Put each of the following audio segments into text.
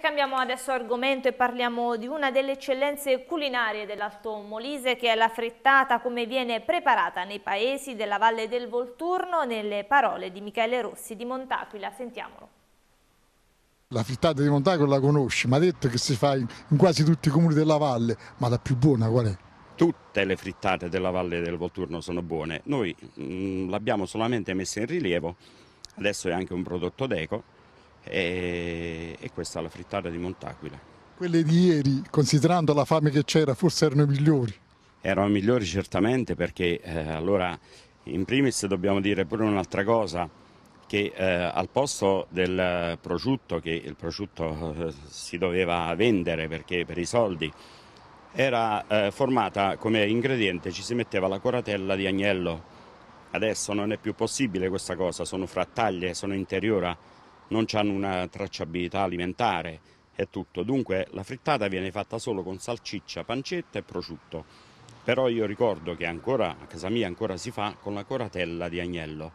cambiamo adesso argomento e parliamo di una delle eccellenze culinarie dell'Alto Molise che è la frittata come viene preparata nei paesi della Valle del Volturno nelle parole di Michele Rossi di Montaquila. Sentiamolo. La frittata di Montaquila la conosci, ma ha detto che si fa in, in quasi tutti i comuni della valle, ma la più buona qual è? tutte le frittate della Valle del Volturno sono buone. Noi mm, l'abbiamo solamente messa in rilievo, adesso è anche un prodotto d'eco e, e questa è la frittata di Montaquila. Quelle di ieri, considerando la fame che c'era, forse erano migliori? Erano migliori certamente perché eh, allora in primis dobbiamo dire pure un'altra cosa che eh, al posto del prosciutto, che il prosciutto eh, si doveva vendere perché per i soldi, era eh, formata come ingrediente, ci si metteva la coratella di agnello. Adesso non è più possibile questa cosa, sono frattaglie, sono interiora non hanno una tracciabilità alimentare è tutto. Dunque la frittata viene fatta solo con salsiccia, pancetta e prosciutto. Però io ricordo che ancora, a casa mia ancora si fa con la coratella di agnello.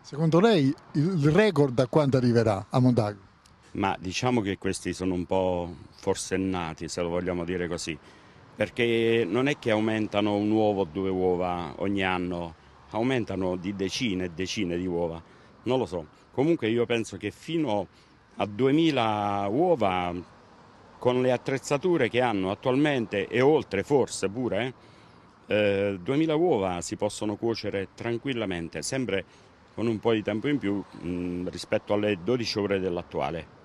Secondo lei il record a quanto arriverà a Mondago? Ma diciamo che questi sono un po' forsennati, se lo vogliamo dire così, perché non è che aumentano un uovo o due uova ogni anno, aumentano di decine e decine di uova non lo so. Comunque io penso che fino a 2000 uova, con le attrezzature che hanno attualmente e oltre forse pure, eh, 2000 uova si possono cuocere tranquillamente, sempre con un po' di tempo in più mh, mm, rispetto alle 12 ore dell'attuale.